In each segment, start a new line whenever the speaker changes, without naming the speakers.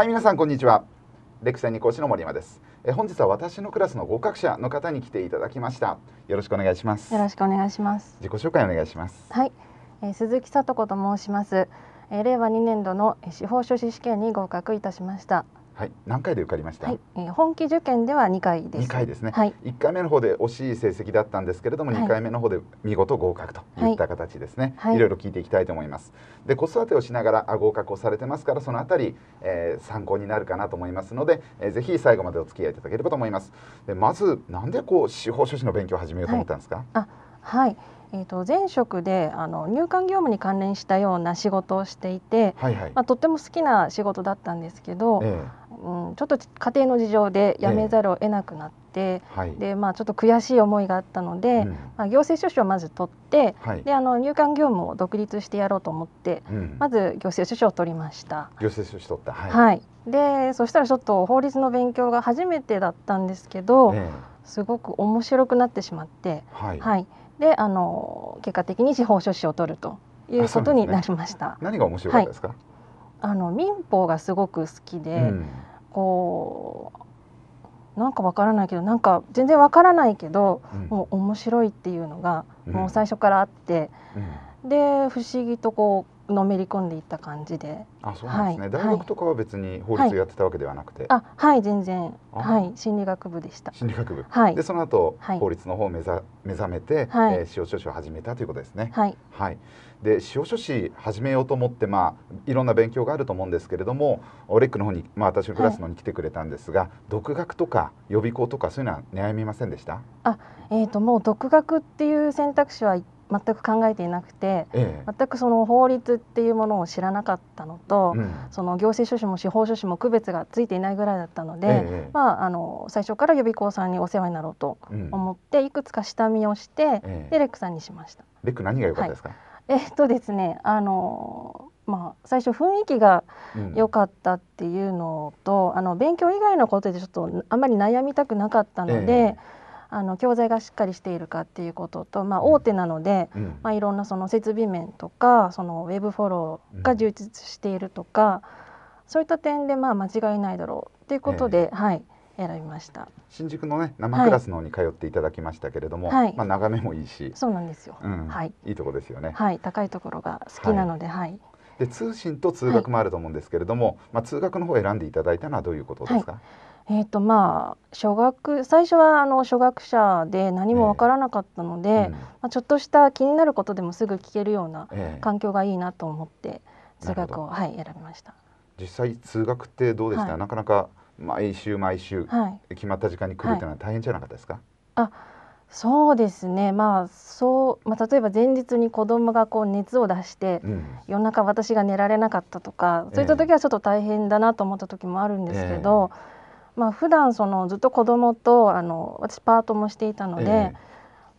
はい、皆さんこんにちは。レクセンー講師の森山です。え本日は私のクラスの合格者の方に来ていただきました。よろしくお願いします。
よろしくお願いします。
自己紹介お願いします。
はい、えー、鈴木さと子と申します。えー、令和2年度の司法書士試験に合格いたしました。
はい、何回で受かりました、はい、
えー、本気受験では二回です2回
ですね、はい、1回目の方で惜しい成績だったんですけれども、はい、回目の方で見事合格といった形ですね、はい、いろいろ聞いていきたいと思いますで子育てをしながらあ合格をされてますからそのあたり、えー、参考になるかなと思いますので、えー、ぜひ最後までお付き合いいただければと思いますでまずなんでこう司法書士の勉強を始めようと思ったんですか、あ
はいえーと、前職であの入管業務に関連したような仕事をしていて、はいはい、まあ、とっても好きな仕事だったんですけど、ええうん、ちょっと家庭の事情で辞めざるを得なくなって、はい、でまあ、ちょっと悔しい思いがあったので、うん、まあ、行政書士をまず取って、はい、であの入管業務を独立してやろうと思って、うん、まず行政書士を取りました。
行政書士取った、はい、はい、
でそしたらちょっと法律の勉強が初めてだったんですけど、ね、すごく面白くなってしまって、はいであの結果的に司法書士を取るということになりました。ね、何が面白かったですか、あの民法がすごく好きで、うん、こうなんかわからないけどなんか全然わからないけど、うん、もう面白いっていうのがもう最初からあって、で不思議とこうのめり込んでいった感じで。
あ、そうなんですね。はい、大学とかは別に法律やってたわけではなくて。はい、あ、
はい全然。はい、心理学部
でした。心理学部。はい。でその後、はい、法律の方を目ざ目覚めて、はい、えー、司法書士を始めたということですね。はい。はい。で司法書士始めようと思ってまあいろんな勉強があると思うんですけれども、レックの方にまあ私のクラスのに来てくれたんですが、独学とか予備校とかそういうのは悩みませんでした？
あ、えっ、ー、ともう独学っていう選択肢は全く考えていなくて、ええ、全くその法律っていうものを知らなかったのと、うん、その行政書士も司法書士も区別がついていないぐらいだったので、え、まあ、あの最初から予備校さんにお世話になろうと思って、いくつか下見をして、でレックさんにしました。
レック何が良かったですか、は
い、えっとですねあのまあ、最初雰囲気が良かったっていうのと、うん、あの勉強以外のことでちょっとあんまり悩みたくなかったので。えーあの教材がしっかりしているかっていうことと、まあ、大手なので、うん、まあ、いろんなその設備面とかそのウェブフォローが充実しているとか、うん、そういった点でまあ間違いないだろうっていうことで、えー、はい、選びました
新宿のね生クラスの方に通っていただきましたけれども、はい、まあ、眺めもいいしそうなんですよ、うん、はい、いいとこですよね
はい高いところが好きなので、はい、はい
で通信と通学もあると思うんですけれども、はい、まあ、通学の方を選んでいただいたのはどういうことですか、は
い、えーとまあ、小学最初はあの初学者で何も分からなかったので、えーうん、まあ、ちょっとした気になることでもすぐ聞けるような環境がいいなと思って、通学を、はい、選びました
実際通学ってどうでした、はい、なかなか毎週毎週決まった時間に来るというのは大変じゃなかったですか、
あそうですね、まあそうまあ、例えば前日に子供がこが熱を出して、うん、夜中私が寝られなかったとかそういった時はちょっと大変だなと思った時もあるんですけど、えーまあ普段そのずっと子供とあと私パートもしていたので、えー、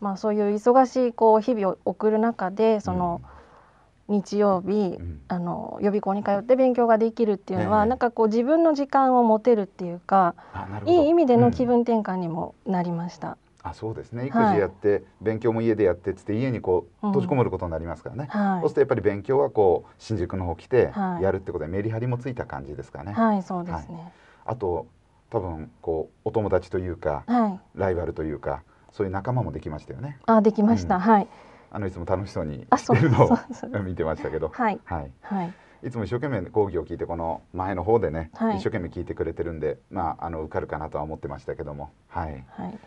まあ、そういう忙しいこう日々を送る中でその、日曜日、うん、あの予備校に通って勉強ができるっていうのは、えー、なんかこう自分の時間を持てるっていうかいい意味での気分転換にもなりました。
あそうですね育児やって、はい、勉強も家でやってっつって家にこう閉じこもることになりますからね、うんはい、そうするとやっぱり勉強はこう新宿の方来てやるってことでメリハリもついた感じですかね。はい、そうですね、あと多分こうお友達というか、ライバルというかそういう仲間もできましたよね。
あできました、うん、はい。
あのいつも楽しそうにしてるのを見てましたけど、はい、はい、はい。いつも一生懸命講義を聞いてこの前の方でね、はい、一生懸命聞いてくれてるんで、まああの受かるかなとは思ってましたけども、はい。は
い。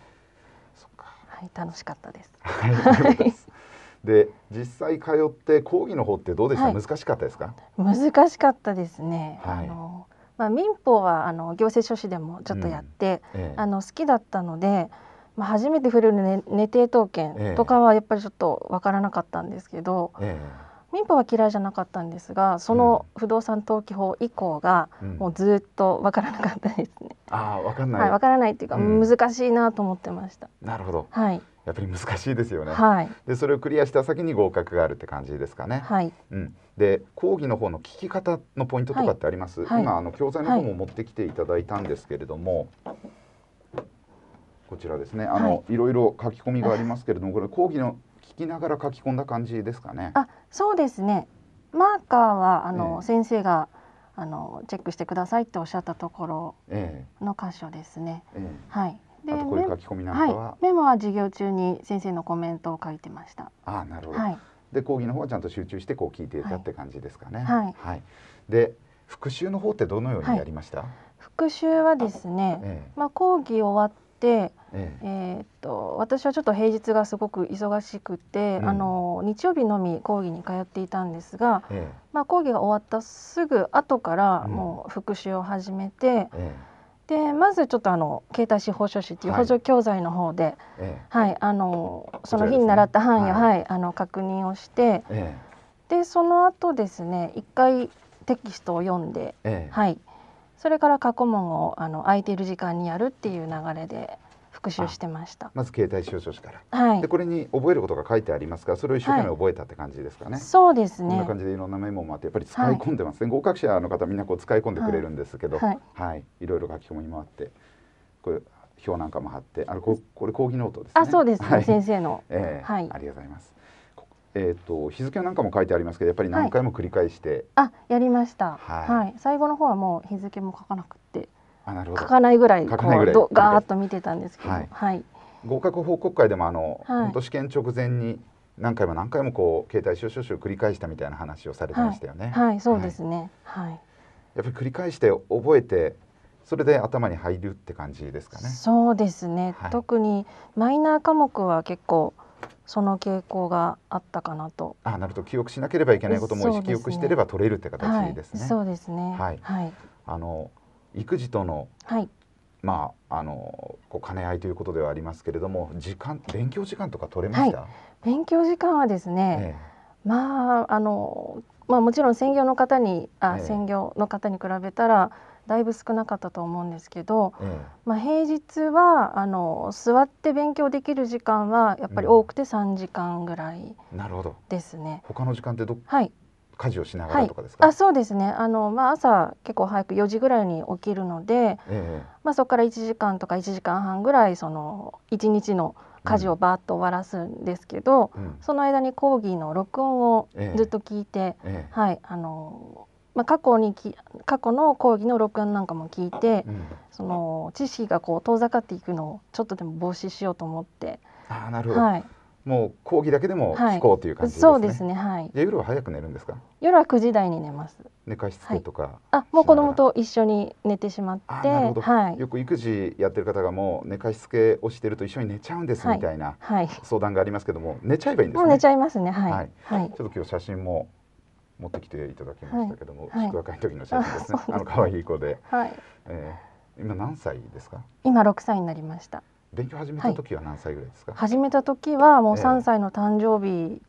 はい、楽しかったです。
で 実際通って講義の方ってどうでした、はい、難しかったですか
難しかったですね、はい、あのまあ、民法はあの行政書士でもちょっとやって、うんええ、あの好きだったので、まあ、初めて触れる、ね、寝定統権とかはやっぱりちょっとわからなかったんですけど、え民法は嫌いじゃなかったんですがその不動産登記法以降がもうずっと分からなかったですね。
うん、あ分かんない、はい、分からないっていうか、難
しいなと思ってました。
なるほど、はい、やっぱり難しいですよね、はい、でそれをクリアした先に合格があるって感じですかね。はい、うん、で講義の方の聞き方のポイントとかってあります、はい、今あの教材の方も持ってきていただいたんですけれども。こちらですね。あの、はい、いろいろ書き込みがありますけれども、これ講義の聞きながら書き込んだ感じですかね。あ、
そうですね。マーカーはあの、えー、先生があのチェックしてくださいっておっしゃったところの箇所ですね。
えー、はい。
で、これ書き込みなんかは、はい、メモは授業中に先生のコメントを書いてました。
あ、なるほど。はい、で講義の方はちゃんと集中してこう聞いていたって感じですかね。はい。はい、で復習の方ってどのようにやりました？
復習はですね、えー、まあ講義終わっ、ええっと私はちょっと平日がすごく忙しくて、うんあの日曜日のみ講義に通っていたんですが、えまあ、講義が終わったすぐ後からもう復習を始めて、ええでまずちょっとあの携帯司法書士っていう補助教材の方で、ええはいあのその日に習った範囲を、はいあの確認をしてええでその後ですね一回テキストを読んで、ええはいそれから過去問をあの空いている時間にやるっていう流れで復習してました
まず携帯使用書士から、はい、でこれに覚えることが書いてありますからそれを一生懸命覚えたって感じですかね、はい、そうですねこんな感じでいろんなメモもあってやっぱり使い込んでますね、はい、合格者の方みんなこう使い込んでくれるんですけど、はいはい、いろいろ書き込みもあってこれ表なんかも貼ってあれここれ講義ノートですねあそうですね、先生の、えー、はい、ありがとうございますえーと、日付なんかも書いてありますけどやっぱり何回も繰り返して、
はい、あやりました、はい、はい、最後の方はもう日付も書かなくて
あなるほど書かないぐらい書こういガーッ
と見てたんですけど、はい、はい、
合格報告会でもあの、本当試験直前に何回も何回もこう携帯少々繰り返したみたいな話をされてましたよね。はい、そうで
すね、はい
やっぱり繰り返して覚えてそれで頭に入るって感じですかね。
そうですね、特にマイナー科目は結構その傾向があったかなと。
あなると記憶しなければいけないことも、ね、記憶してれば取れるって形ですね。はい、そう
ですね。はい。はい、
あの育児との、はい、まああのこう兼ね合いということではありますけれども、時間勉強時間とか取れました？はい、
勉強時間はですね、ええ、まああのまあもちろん専業の方にあ、えー、専業の方に比べたら。だいぶ少なかったと思うんですけど、うん、まあ、平日はあの座って勉強できる時間はやっぱり多くて3時間ぐらいですね。
うん、他の時間ってど、はい、家事をしながらとかです
か、はい、あそうですねあの、まあ、朝結構早く4時ぐらいに起きるので、ええ、まあ、そこから1時間とか1時間半ぐらいその1日の家事をバーッと終わらすんですけど、うん、その間に講義の録音をずっと聞いて、え、はいあのまあ、過去にき過去の講義の録音なんかも聞いて、うん、その知識がこう遠ざかっていくのをちょっとでも防止しようと思って
あなるほど、はい、もう講義だけでも聞こうという感じですね、はい、そうですねはいで夜は早く寝るんですか
夜は9時台に寝ます
寝かしつけとか、はい、
あもう子供と一緒に寝てしまっては
い、よく育児やってる方がもう寝かしつけをしてると一緒に寝ちゃうんですみたいな相談がありますけども、寝ちゃえばいいんですねもう寝ちゃ
いますねはい、
はいちょっと今日写真も持ってきていただきましたけども、はい、祝賀会の時の写真ですね。あの可愛い子で、はいえー、今何歳ですか？
今6歳になりました。
勉強始めた時は何歳ぐらいですか？はい、始
めた時はもう3歳の誕生日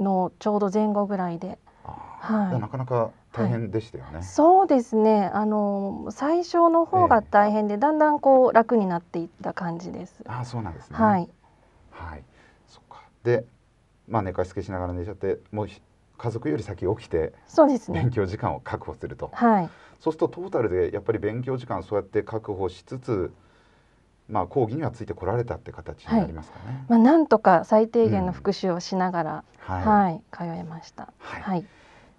のちょうど前後ぐらいで、はい、な
かなか大変でしたよね、はい、
そうですねあの最初の方が大変で、えー、だんだんこう楽になっていった感じです
あそうなんですねはい、はい、そっかでまあ寝かしつけしながら寝ちゃってもう家族より先起きて勉強時間を確保すると、はい、そうするとトータルでやっぱり勉強時間そうやって確保しつつまあ、講義にはついてこられたって形になりますかね。はい、
まあ、なんとか最低限の復習をしながら、うん、はい、はい、通えました。はい。はい、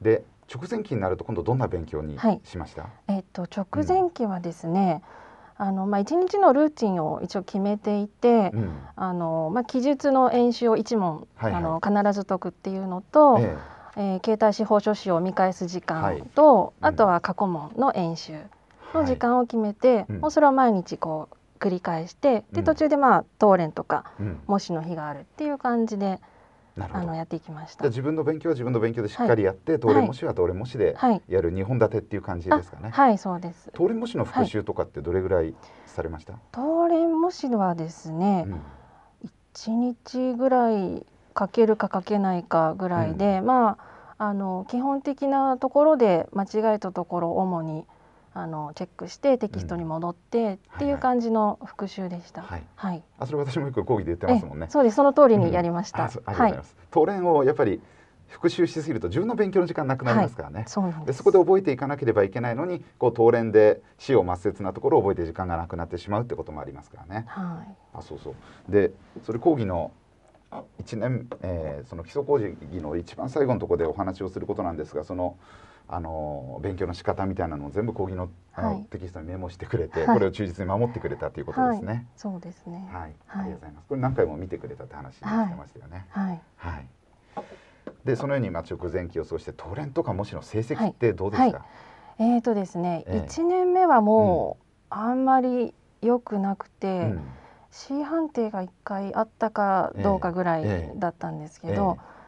で、直前期になると、今度どんな勉強にしました。
えっ、ー、と、直前期はですね。うん、あのまあ、一日のルーチンを一応決めていて、うん、あのまあ、記述の演習を一問、はいはい、あの必ず解くっていうのと、えええー、携帯司法書士を見返す時間と、はい、あとは過去問の演習の時間を決めて、はい、もうそれは毎日こう繰り返して、うん、で途中でまあ当連とか、うん、模試の日があるっていう感じで。あのやっていきま
した。自分の勉強は自分の勉強でしっかりやって、東連模試は東連模試でやる二本立てっていう感じですかね。はい、
そうです。東連模試の復習
とかってどれぐらいされました？
東連模試はですね、一、日ぐらいかけるかかけないかぐらいで、まああの基本的なところで間違えたところを主にあのチェックしてテキストに戻って、うん、っていう感じの復習でした。はい、はい、
あそれ私もよく講義で言ってますもんね。そうですその通りにやりました。うん、あありがとうございます。はい、当連をやっぱり復習しすぎると自分の勉強の時間なくなりますからね、はい、そでそこで覚えていかなければいけないのにこう当連で死を抹殺なところを覚えて時間がなくなってしまうってこともありますからね。はい、あそうそうでそれ講義の1年、えー、その基礎工事の一番最後のところでお話をすることなんですがそのあの勉強の仕方みたいなのを全部講義の,、はい、テキストにメモしてくれて、はい、これを忠実に守ってくれたということですね。はい、
そうですね、はい。ありがとうございま
す。これ何回も見てくれたって話してましたよね。はい。はいでそのようにまあ直前期を過してトレンとかもしの成績ってどうですか。
えっ、ー、とですね、一、えー、年目はもう、うん、あんまり良くなくて。うん C 判定が1回あったかどうかぐらいだったんですけど、ええ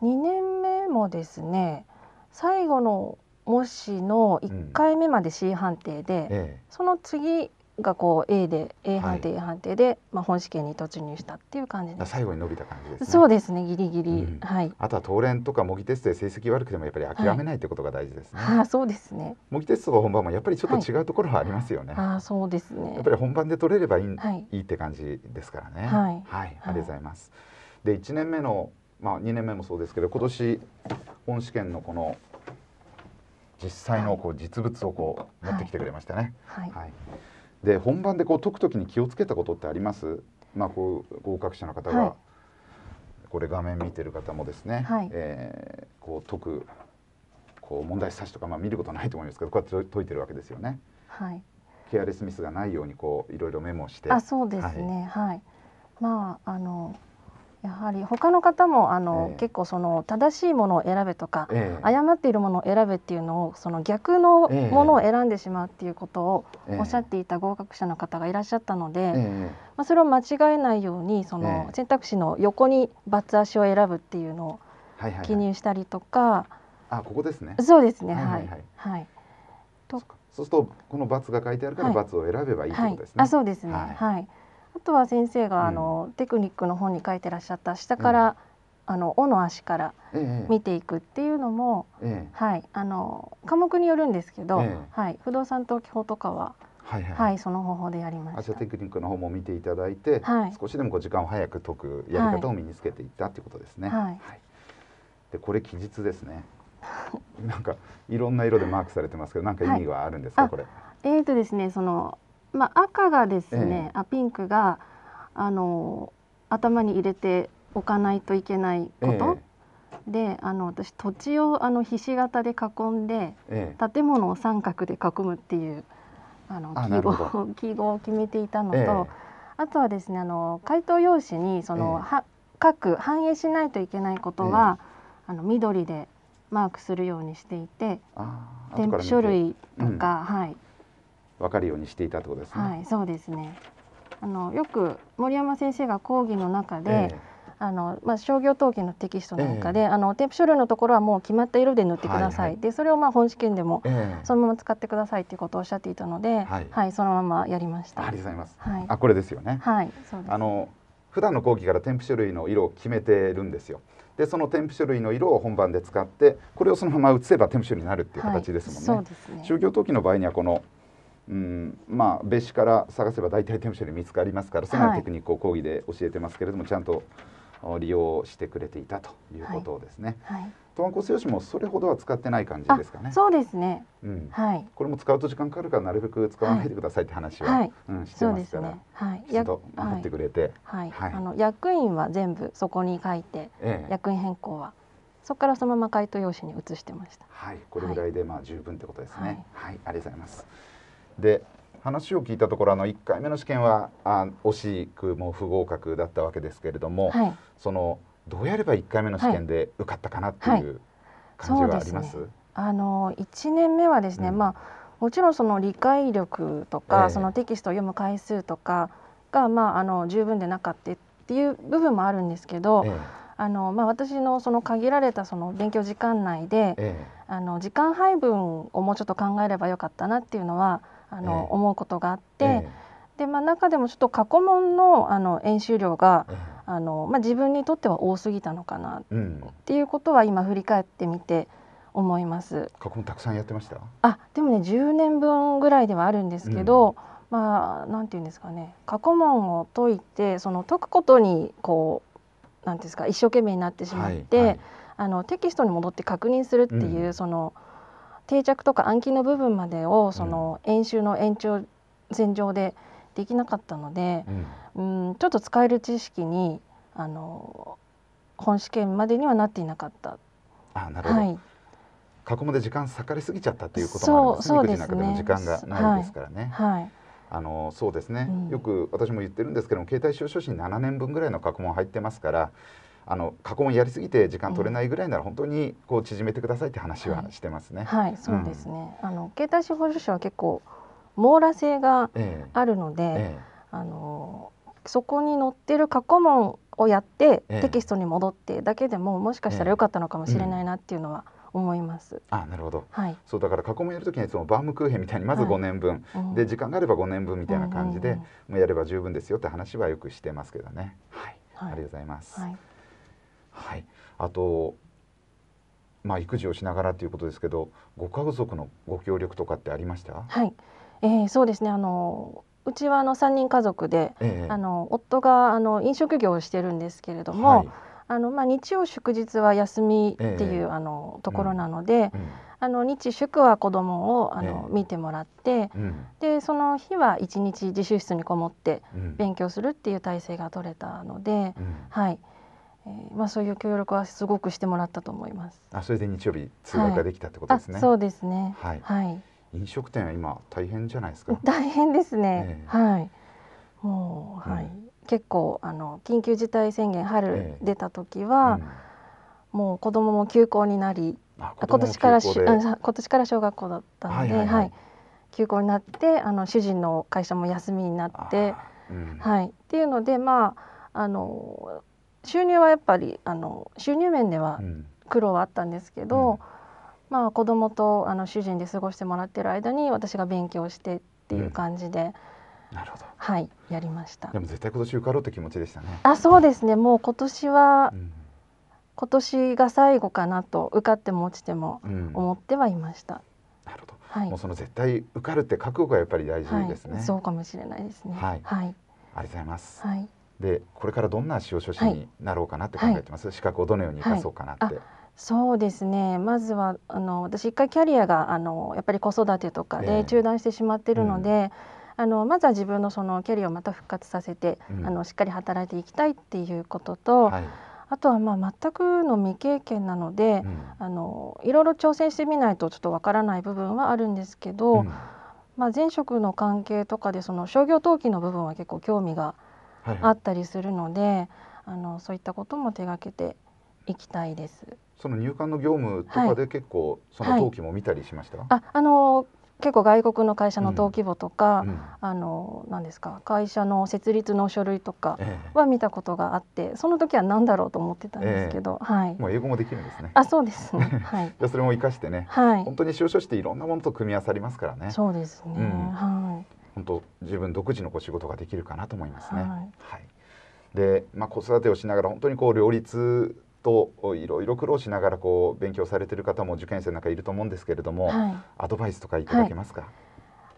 2年目もですね最後の模試の1回目まで C 判定で、その次がこう A で A 判定、A 判定で、まあ、本試験に突入したっていう感じです。最
後に伸びた感じですね。そうです
ねギリギリ、うん、はい。
あとは当連とか模擬テストで成績悪くてもやっぱり諦めないってことが大事ですね。はい、あ
そうですね。
模擬テストが本番もやっぱりちょっと違うところはありますよね。は
い、あそうですね。やっぱ
り本番で取れればいい,、はい、いいって感じですからね。はい、はい、ありがとうございます。で一年目のまあ二年目もそうですけど今年本試験のこの実際のこう実物をこう持ってきてくれましたね。はい、はいで本番でこう解くときに気をつけたことってあります？まあこう合格者の方が、はい、これ画面見てる方もですね、はい、えー、こう解くこう問題冊とかまあ見ることないと思いますけどこうやって解いてるわけですよね。はい。ケアレスミスがないようにこういろいろメモして。あ、そうですね。
はい、はい、まああのやはり他の方もあの、えー、結構その正しいものを選べとか、えー、誤っているものを選べっていうのをその逆のものを選んでしまうっていうことをおっしゃっていた合格者の方がいらっしゃったので、えー、まあ、それを間違えないようにその選択肢の横にバツ足を選ぶっていうのを記入したりとか、はいはいは
い、あここですねそうですねはい
はい、はいと
そうするとこの×が書いてあるから×を選べばいいということですね。はい、あそ
うですね、はいあとは先生があの、うテクニックの本に書いてらっしゃった下から、あの尾の足から見ていくっていうのも、はい、あの科目によるんですけど、はい、不動産登記法とかは
はいはい、はい、そ
の方法でやりま
した。テクニックの方も見ていただいて、はい、少しでもこう時間を早く解くやり方を身につけていったってことですね。はい、はい、でこれ記述ですね。なんかいろんな色でマークされてますけど、なんか意味はあるんですか、これ。
えっ、ー、とですね、そのまあ、赤がですね、ええ、あピンクがあの頭に入れておかないといけないこと、え、であの私土地をあのひし形で囲んで、建物を三角で囲むっていうあの記号 記号を決めていたのと、あとはですねあの回答用紙にその、は各反映しないといけないことは、あの緑でマークするようにしていて
添付書類とか、うん、はい分かるようにしていたということですね。は
い、そうですねあのよく森山先生が講義の中で、えー、あのまあ、商業登記のテキストなんかで、えー、あの添付書類のところはもう決まった色で塗ってください、はいはい、でそれをまあ本試験でもそのまま使ってくださいということをおっしゃっていたので、えー、はい、はい、そのままやりました。ありがとうございます、はい、あ
これですよね、はい、そうですあの普段の講義から添付書類の色を決めてるんですよ。でその添付書類の色を本番で使ってこれをそのまま写せば添付書類になるっていう形ですもんね。はい、そうですね商業登記の場合にはこのうん、まあ別紙から探せば大体店舗で見つかりますからそのテクニックを講義で教えてますけれども、はい、ちゃんと利用してくれていたということですね。はい。トマンス用紙もそれほどは使ってない感じですかね。そうですね。うん。はい。これも使うと時間かかるからなるべく使わないでくださいって話は、はい、うんしてますから。ね、
はい。ちょっと守って
くれて。はい。はい、あの
役員は全部そこに書いて、ええ、役員変更はそこからそのまま回答用紙に移してました。
はい。これぐらいでまあ十分ってことですね。はい、はい、ありがとうございます。で話を聞いたところあの1回目の試験はあ惜しくも不合格だったわけですけれども、はい、そのどうやれば1回目の試験で受かったかなっていう感じはあります、はいはいね、
あの1年目はですね、うん、まあ、もちろんその理解力とか、えー、そのテキストを読む回数とかが、まあ、あの十分でなかったっていう部分もあるんですけど、えー、あのまあ、私のその限られたその勉強時間内で、えー、あの時間配分をもうちょっと考えればよかったなっていうのはあの、えー、思うことがあって、えー、でまあ、中でもちょっと過去問のあの演習量が、あのまあ、自分にとっては多すぎたのかな、っていうことは今振り返ってみて思います。
過去問たくさんやってました
あでもね1年分ぐらいではあるんですけど、うん、まあなんていうんですかね過去問を解いてその解くことにこうなんですか一生懸命になってしまって、はいはい、あのテキストに戻って確認するっていう、うん、その。定着とか暗記の部分までをその演習の延長線上でできなかったので、うん、うんちょっと使える知識にあの本試験までにはなっていなかっ
た。あなるほど、はい過去まで時間割かりすぎちゃったということもあすね。育児なでも時間がないですからね。はいはいあのそうですね、うん、よく私も言ってるんですけども携帯使用書士7年分ぐらいの過去問入ってますからあの過去問やりすぎて時間取れないぐらいなら本当にこう縮めてくださいって話はしてますね。はい、はい、そうです
ね。うん、あの携帯司法書士は結構網羅性があるので、えええ、あのそこに載ってる過去問をやって、テキストに戻ってだけでももしかしたら良かったのかもしれないなっていうのは。思います。
あ、なるほど。はい。そうだから過去問やるときにそのバームクーヘンみたいにまず5年分、はいで時間があれば5年分みたいな感じで、もうやれば十分ですよって話はよくしてますけどね。はい。はい、ありがとうございます。はいはい、あと、まあ、育児をしながらということですけどご家族のご協力とかってありました
はい、えー、そうですねあのうちはあの3人家族で、えー、あの夫があの飲食業をしてるんですけれども、はい、あのまあ、日曜祝日は休みっていう、えー、あのところなので、うんうん、あの日祝は子供をあの、見てもらって、うん、でその日は一日自習室にこもって勉強するっていう体制が取れたので、はい。えー、まあ、そういう協力はすごくしてもらったと思います。
あ、それで日曜日通学ができたってことですね。はい、そうですね。はい。はい、飲食店は今大変じゃないですか。
大変ですね。えー、はい。もう、はい、うん、結構あの緊急事態宣言春出た時は、えーうん、もう子供も休校になり、あ今年からし今年から小学校だったんで、はい、はい、休校になってあの主人の会社も休みになって、うん、はいっていうのでまああの収入はやっぱりあの収入面では苦労はあったんですけど、うん、まあ、子供とあの主人で過ごしてもらってる間に私が勉強してっていう感じで。うん、なるほどはいやりましたで
も絶対今年受かろうって気持ちでしたね
あそうですねもう今年は、今年が最後かなと受かっても落ちても思ってはいました、な
るほどはい、もうその絶対受かるって覚悟がやっぱり大事ですね、はい、そう
かもしれないですねはい、はい、あり
がとうございますはいでこれからどんな司法書士になろうかなって考えてます、はい、資格をどのように生かそうかなって。はい、
そうですねまずはあの私一回キャリアがあのやっぱり子育てとかで中断してしまっているので、えーうんあのまずは自分のそのキャリアをまた復活させて、うん、あのしっかり働いていきたいっていうことと、はい、あとはまあ全くの未経験なので、うん、あのいろいろ挑戦してみないとちょっとわからない部分はあるんですけど、うん、まあ、前職の関係とかでその商業登記の部分は結構興味があったりするので、はい、あのそういったことも手がけていきたいです。
その入管の業務とかで結構、その登記も見たりしました、はい、あ
あの結構外国の会社の登記簿とか、うんうん、あの何ですか会社の設立の書類とかは見たことがあって、ええ、その時は何だろうと思ってたんですけど、え、はい。
もう英語もできるんですね。あ、そうですね。はい。じゃそれも活かしてね、はい、本当に就職していろんなものと組み合わさりますからね。そうですね。うん、
はい。
本当自分独自のこ仕事ができるかなと思いますね。はい、はい、で、まあ、子育てをしながら本当にこう両立といろいろ苦労しながらこう勉強されてる方も受験生の中いると思うんですけれども、はい、アドバイスとかいただけますか、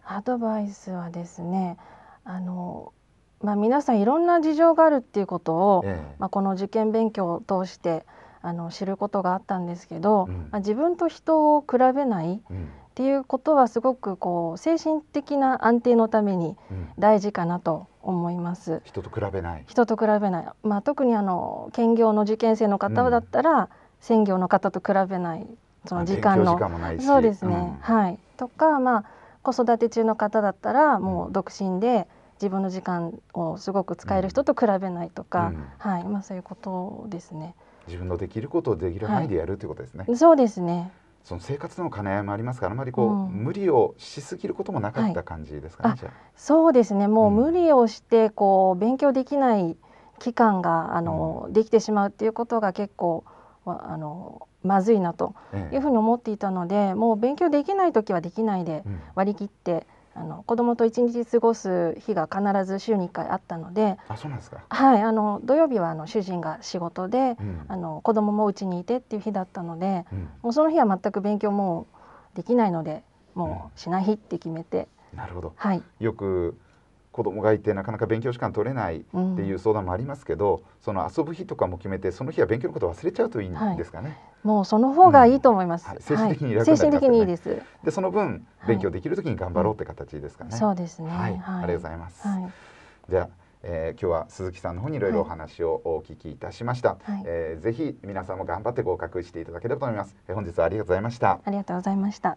はい、アドバイスはですねあの、まあ、皆さんいろんな事情があるっていうことを、ええ、まあ、この受験勉強を通してあの知ることがあったんですけど、うん、まあ、自分と人を比べない、うんっていうことはすごくこう精神的な安定のために大事かなと思います。うん、
人と比べない。
人と比べない。まあ特にあの兼業の受験生の方だったら、うん、専業の方と比べないその時間のそうですね、うん、はいとかまあ子育て中の方だったらもう独身で自分の時間をすごく使える人と比べないとか、はいまあそういうことですね。
自分のできることをできる範囲でやるということですね。そうですね。その生活の兼ね合いもありますからあまりこう、うん、無理をしすぎることもなかった感じですかね、はい、
そうですねもう無理をしてこう勉強できない期間があの、うん、できてしまうっていうことが結構あのまずいなというふうに思っていたので、ええ、もう勉強できない時はできないで割り切ってあの子供と一日過ごす日が必ず週に1回あったのであそうなんですか、はい、あの土曜日はあの主人が仕事で、うん、あの子供もうちにいてっていう日だったので、うん、もうその日は全く勉強もできないのでもうしない日って決めて。
うん、なるほど、はい、よく子供がいてなかなか勉強時間取れないっていう相談もありますけど、うん、その遊ぶ日とかも決めてその日は勉強のこと忘れちゃうといいんですかね、はい、
もうその方がいいと思います、うんはい、精神的に、ね、精神的にいいです
でその分勉強できるときに頑張ろうって形ですかね、うん、そうですね、はい、ありがとうございます、じゃえー、今日は鈴木さんの方にいろいろお話をお聞きいたしました、はい、えー、ぜひ皆さんも頑張って合格していただければと思います、えー、本日はありがとうございました
ありがとうございました